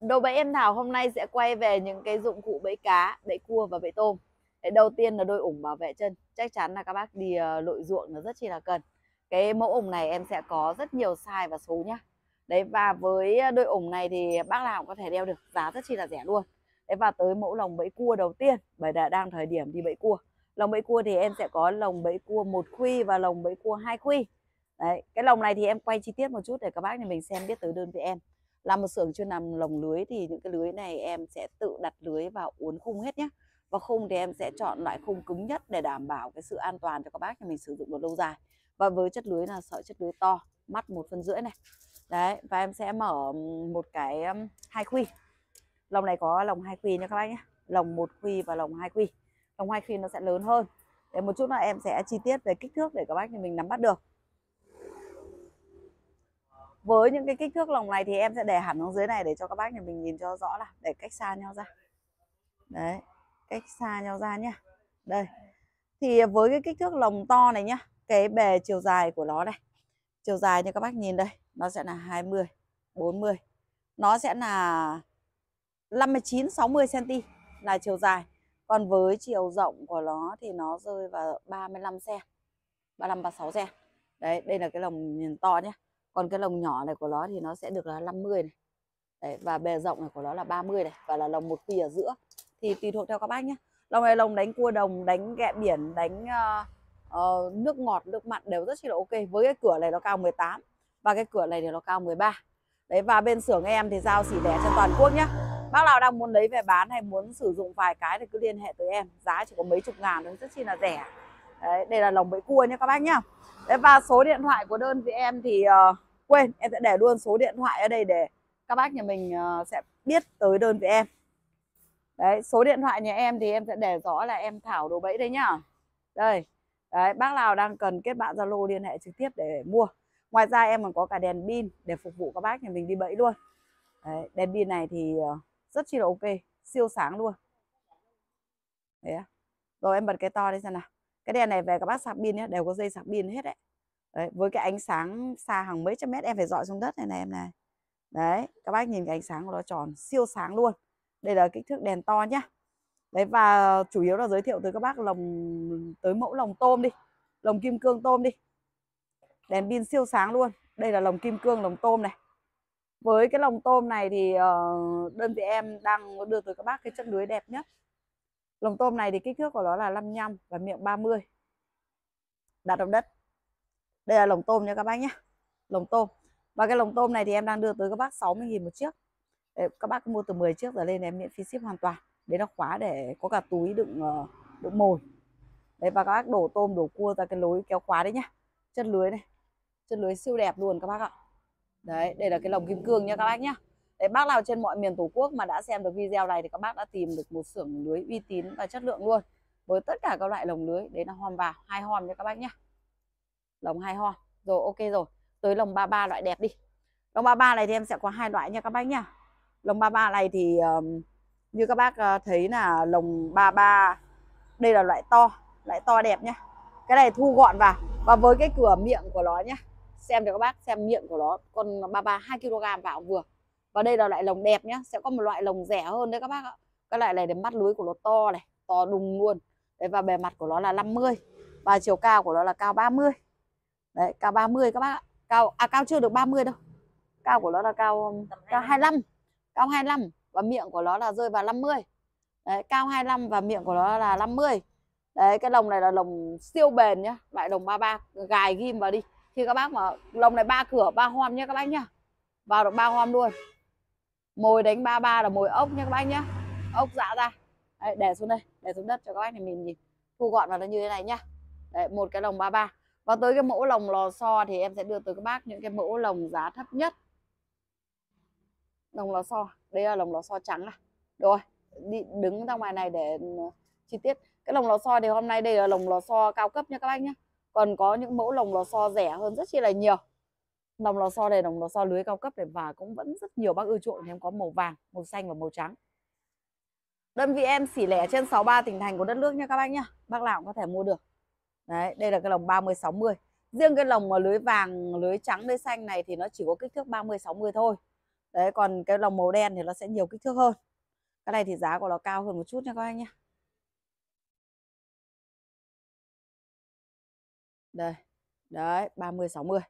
Đầu bẫy em Thảo hôm nay sẽ quay về những cái dụng cụ bẫy cá, bẫy cua và bẫy tôm. Đấy, đầu tiên là đôi ủng bảo vệ chân. Chắc chắn là các bác đi ờ, lội ruộng nó rất chi là cần. Cái mẫu ủng này em sẽ có rất nhiều size và số nhá. Đấy và với ờ, đôi ủng này thì bác nào cũng có thể đeo được, giá rất chi là rẻ luôn. Đấy và tới mẫu lồng bẫy cua đầu tiên, bởi đã đang thời điểm đi bẫy cua. Lồng bẫy cua thì em sẽ có lồng bẫy cua một khuy và lồng bẫy cua hai khuy. Đấy, cái lồng này thì em quay chi tiết một chút để các bác nhà mình xem biết tới đơn vị em làm một xưởng chuyên làm lồng lưới thì những cái lưới này em sẽ tự đặt lưới vào uốn khung hết nhé và khung thì em sẽ chọn loại khung cứng nhất để đảm bảo cái sự an toàn cho các bác nhà mình sử dụng được lâu dài và với chất lưới là sợi chất lưới to mắt một phân rưỡi này đấy và em sẽ mở một cái hai khuy lồng này có lồng hai khuy nha các bác nhé lồng một khuy và lồng hai khuy lồng hai khuy nó sẽ lớn hơn để một chút là em sẽ chi tiết về kích thước để các bác nhà mình nắm bắt được với những cái kích thước lồng này thì em sẽ để hẳn xuống dưới này để cho các bác nhà mình nhìn cho rõ là để cách xa nhau ra đấy cách xa nhau ra nhá đây thì với cái kích thước lồng to này nhá cái bề chiều dài của nó đây chiều dài như các bác nhìn đây nó sẽ là 20 40 nó sẽ là 59 60 cm là chiều dài còn với chiều rộng của nó thì nó rơi vào 35 cm 35 36 cm đấy đây là cái lồng nhìn to nhé còn cái lồng nhỏ này của nó thì nó sẽ được là 50 này Đấy, và bề rộng này của nó là 30 này và là lồng một quy ở giữa thì tùy thuộc theo các bác nhé lồng này lồng đánh cua đồng đánh ghẹ biển đánh uh, uh, nước ngọt nước mặn đều rất chi là ok với cái cửa này nó cao 18 và cái cửa này thì nó cao 13 đấy và bên xưởng em thì giao xỉ lẻ trên toàn quốc nhé bác nào đang muốn lấy về bán hay muốn sử dụng vài cái thì cứ liên hệ tới em giá chỉ có mấy chục ngàn thôi rất chi là rẻ đấy đây là lồng bẫy cua nha các bác nhá đấy và số điện thoại của đơn vị em thì uh, quên em sẽ để luôn số điện thoại ở đây để các bác nhà mình ờ, sẽ biết tới đơn với em đấy số điện thoại nhà em thì em sẽ để rõ là em thảo đồ bẫy đấy nhá đây đấy bác nào đang cần kết bạn zalo liên hệ trực tiếp để mua ngoài ra em còn có cả đèn pin để phục vụ các bác nhà mình đi bẫy luôn đấy, đèn pin này thì ờ, rất chi là ok siêu sáng luôn đấy rồi em bật cái to đây xem nào cái đèn này về các bác sạc pin nhé đều có dây sạc pin hết đấy đấy, với cái ánh sáng xa hàng mấy trăm mét em phải dọi xuống đất này này em này đấy các bác nhìn cái ánh sáng của nó tròn siêu sáng luôn đây là kích thước đèn to nhá đấy và chủ yếu là giới thiệu tới các bác lồng tới mẫu lồng tôm đi lồng kim cương tôm đi đèn pin siêu sáng luôn đây là lồng kim cương lồng tôm này với cái lồng tôm này thì ờ, đơn vị em đang đưa tới các bác cái chất lưới đẹp nhất lồng tôm này thì kích thước của nó là 55 và miệng 30 đặt trong đất đây là lồng tôm nha các bác nhé lồng tôm và cái lồng tôm này thì em đang đưa tới các bác 60.000 một chiếc để các bác mua từ 10 chiếc trở lên em miễn phí ship hoàn toàn đấy là khóa để có cả túi đựng ờ, đựng mồi đấy và các bác đổ tôm đổ cua ra cái lối kéo khóa đấy nhá chất lưới này chất lưới siêu đẹp luôn các bác ạ đấy đây là cái lồng kim cương nha các bác nhá đấy bác nào trên mọi miền tổ quốc mà đã xem được video này thì các bác đã tìm được một xưởng lưới uy tín và chất lượng luôn với tất cả các loại lồng lưới đấy là hòm vào hai hòm nha các bác nhá lồng hai ho rồi ok rồi tới lồng 33 loại đẹp đi lồng 33 này thì em sẽ có hai loại nha các bác nhá lồng 33 này thì um, như các bác ờ, thấy là lồng 33 đây là loại to loại to đẹp nhá cái này thu gọn vào và với cái cửa miệng của nó nhá xem được các bác xem miệng của nó con 33 2 kg vào vừa và đây là loại lồng đẹp nhá sẽ có một loại lồng rẻ hơn đấy các bác ạ cái loại này để mắt lưới của nó to này to đùng luôn đấy và bề mặt của nó là 50 và chiều cao của nó là cao 30 đấy cao 30 các bác ạ cao à cao chưa được 30 đâu cao của nó là cao cao 25 cao 25 và miệng của nó là rơi vào 50 đấy, cao 25 và miệng của nó là 50 đấy cái lồng này là lồng siêu bền nhá loại lồng 33 gài ghim vào đi thì các bác mà lồng này ba cửa ba hom nhá các bác nhá vào được ba hom luôn mồi đánh 33 là mồi ốc nhá các bác nhá ốc dạ ra đấy, để xuống đây để xuống đất cho các bác này mình nhìn thu gọn vào nó như thế này nhá đấy, một cái lồng 33 và tới cái mẫu lồng lò xo thì em sẽ đưa tới các bác những cái mẫu lồng giá thấp nhất lồng lò xo đây là lồng lò xo trắng này rồi đi đứng ra ngoài này để ừ, chi tiết cái lồng lò xo thì hôm nay đây là lồng lò xo cao cấp nha các bác nhé còn có những mẫu lồng lò xo rẻ hơn rất chi là nhiều lồng lò xo này lồng lò xo lưới cao cấp này và cũng vẫn rất nhiều bác ưa chuộng thì em có màu vàng màu xanh và màu trắng đơn vị em xỉ lẻ trên 63 tỉnh thành của đất nước nha các bác nhá bác nào cũng có thể mua được Đấy, đây là cái lồng 30 60. Riêng cái lồng mà lưới vàng, lưới trắng, lưới xanh này thì nó chỉ có kích thước 30 60 thôi. Đấy, còn cái lồng màu đen thì nó sẽ nhiều kích thước hơn. Cái này thì giá của nó cao hơn một chút nha các anh nhé. Đây. Đấy, 30 60.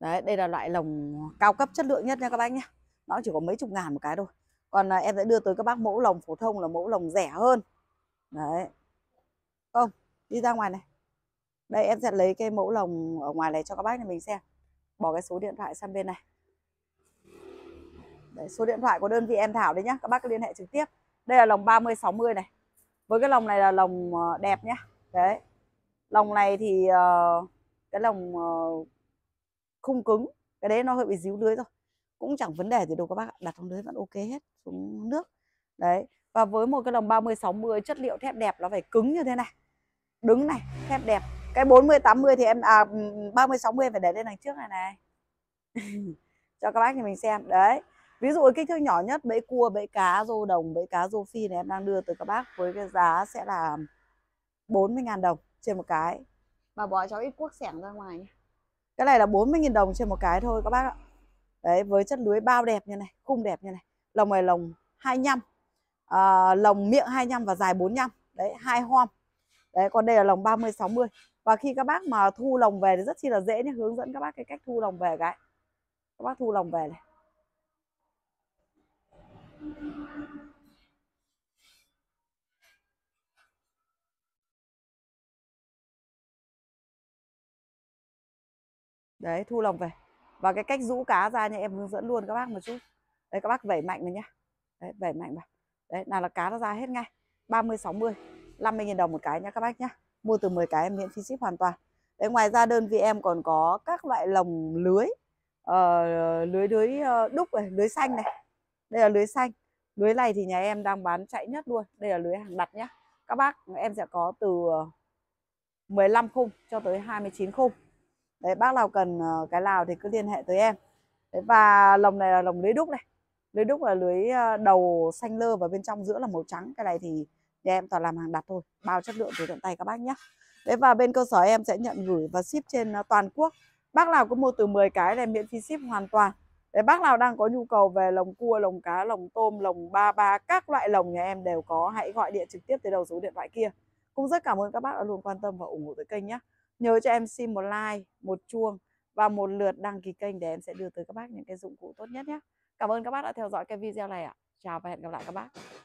Đấy, đây là loại lồng cao cấp chất lượng nhất nha các bác nhé. Nó chỉ có mấy chục ngàn một cái thôi. Còn à, em sẽ đưa tới các bác mẫu lồng phổ thông là mẫu lồng rẻ hơn. Đấy. Không, đi ra ngoài này đây em sẽ lấy cái mẫu lồng ở ngoài này cho các bác này mình xem bỏ cái số điện thoại sang bên này đấy, số điện thoại của đơn vị em Thảo đấy nhá các bác cứ liên hệ trực tiếp đây là lồng 30 60 này với cái lồng này là lồng ờ, đẹp nhá đấy lồng này thì uh, cái lồng uh, ờ, không cứng cái đấy nó hơi bị díu lưới rồi cũng chẳng vấn đề gì đâu các bác đặt trong lưới vẫn ok hết xuống nước đấy và với một cái lồng 30 60 chất liệu thép đẹp nó phải cứng như thế này đứng này thép đẹp cái 40 80 thì em à 30 ừ, 60 ừ, em phải để lên đằng trước này này cho các bác thì mình xem đấy ví dụ kích thước nhỏ nhất bẫy cua bẫy cá rô đồng bẫy cá rô phi này em đang đưa tới các bác với cái giá sẽ là 40.000 đồng trên một cái bà bỏ cháu ít cuốc sẻng ra ngoài cái này là 40.000 đồng trên một cái thôi các bác ạ đấy với chất lưới bao đẹp như này khung đẹp như này lồng này lồng 25 à, lồng miệng 25 và dài 45 đấy hai hom đấy còn đây là lồng 30 60 và khi các bác mà thu lồng về thì rất chi là dễ nhé hướng dẫn các bác cái cách thu lồng về cái các bác thu lồng về này đấy thu lồng về và cái cách rũ cá ra nha em hướng dẫn luôn các bác một chút đấy các bác vẩy mạnh này nhá đấy vẩy mạnh vào đấy nào là cá nó ra hết ngay 30 60 50.000 đồng một cái nha các bác nhé Mua từ 10 cái em miễn phí ship hoàn toàn Đấy, Ngoài ra đơn vị em còn có các loại lồng lưới uh, Lưới lưới ờ, đúc này, lưới xanh này Đây là lưới xanh Lưới này thì nhà em đang bán chạy nhất luôn Đây là lưới hàng đặt nhá Các bác em sẽ có từ 15 ờ, khung cho tới 29 khung Đấy bác nào cần cái nào thì cứ liên hệ tới em Đấy, Và lồng này là lồng lưới đúc này Lưới đúc là lưới đầu xanh lơ và bên trong giữa là màu trắng Cái này thì nhà em toàn làm hàng đặt thôi bao chất lượng từ tận tay các bác nhé đấy và bên cơ sở em sẽ nhận gửi và ship trên à, toàn quốc bác nào có mua từ 10 cái là miễn phí ship hoàn toàn để bác nào đang có nhu cầu về lồng cua, lồng cá, lồng tôm, lồng ba ba, các loại lồng nhà em đều có, hãy gọi điện trực tiếp tới đầu số điện thoại kia. Cũng rất cảm ơn các bác đã luôn quan tâm và ủng hộ tới kênh nhé. Nhớ cho em xin một like, một chuông và một lượt đăng ký kênh để em sẽ đưa tới các bác những cái dụng cụ tốt nhất nhé. Cảm ơn các bác đã theo dõi cái video này ạ. Chào và hẹn gặp lại các bác.